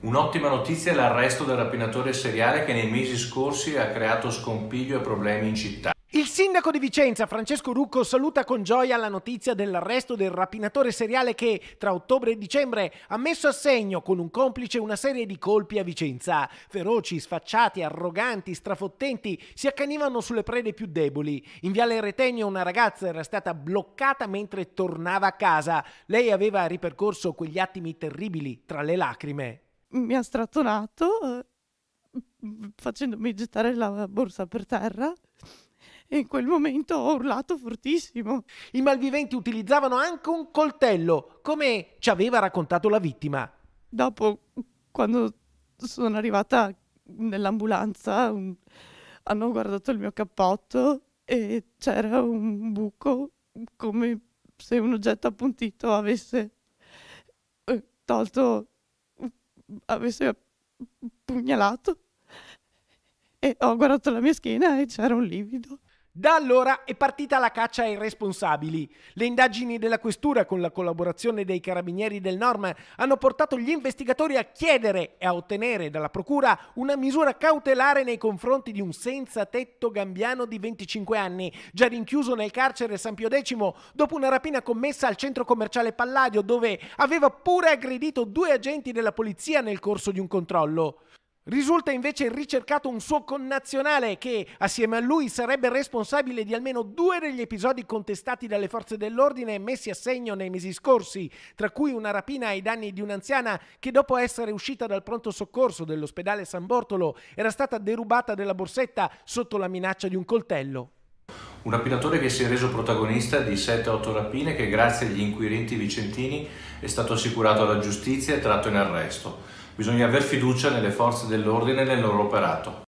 Un'ottima notizia è l'arresto del rapinatore seriale che nei mesi scorsi ha creato scompiglio e problemi in città. Il sindaco di Vicenza, Francesco Rucco, saluta con gioia la notizia dell'arresto del rapinatore seriale che, tra ottobre e dicembre, ha messo a segno con un complice una serie di colpi a Vicenza. Feroci, sfacciati, arroganti, strafottenti, si accanivano sulle prede più deboli. In Viale Retegno una ragazza era stata bloccata mentre tornava a casa. Lei aveva ripercorso quegli attimi terribili tra le lacrime mi ha strattonato eh, facendomi gettare la borsa per terra e in quel momento ho urlato fortissimo. I malviventi utilizzavano anche un coltello, come ci aveva raccontato la vittima. Dopo, quando sono arrivata nell'ambulanza, un... hanno guardato il mio cappotto e c'era un buco come se un oggetto appuntito avesse eh, tolto avesse pugnalato e ho guardato la mia schiena e c'era un livido. Da allora è partita la caccia ai responsabili. Le indagini della Questura con la collaborazione dei carabinieri del Norma hanno portato gli investigatori a chiedere e a ottenere dalla Procura una misura cautelare nei confronti di un senza tetto gambiano di 25 anni, già rinchiuso nel carcere San Pio X dopo una rapina commessa al centro commerciale Palladio dove aveva pure aggredito due agenti della polizia nel corso di un controllo. Risulta invece ricercato un suo connazionale che, assieme a lui, sarebbe responsabile di almeno due degli episodi contestati dalle forze dell'ordine messi a segno nei mesi scorsi, tra cui una rapina ai danni di un'anziana che, dopo essere uscita dal pronto soccorso dell'ospedale San Bortolo, era stata derubata della borsetta sotto la minaccia di un coltello. Un rapinatore che si è reso protagonista di 7-8 rapine che grazie agli inquirenti vicentini è stato assicurato alla giustizia e tratto in arresto. Bisogna aver fiducia nelle forze dell'ordine e nel loro operato.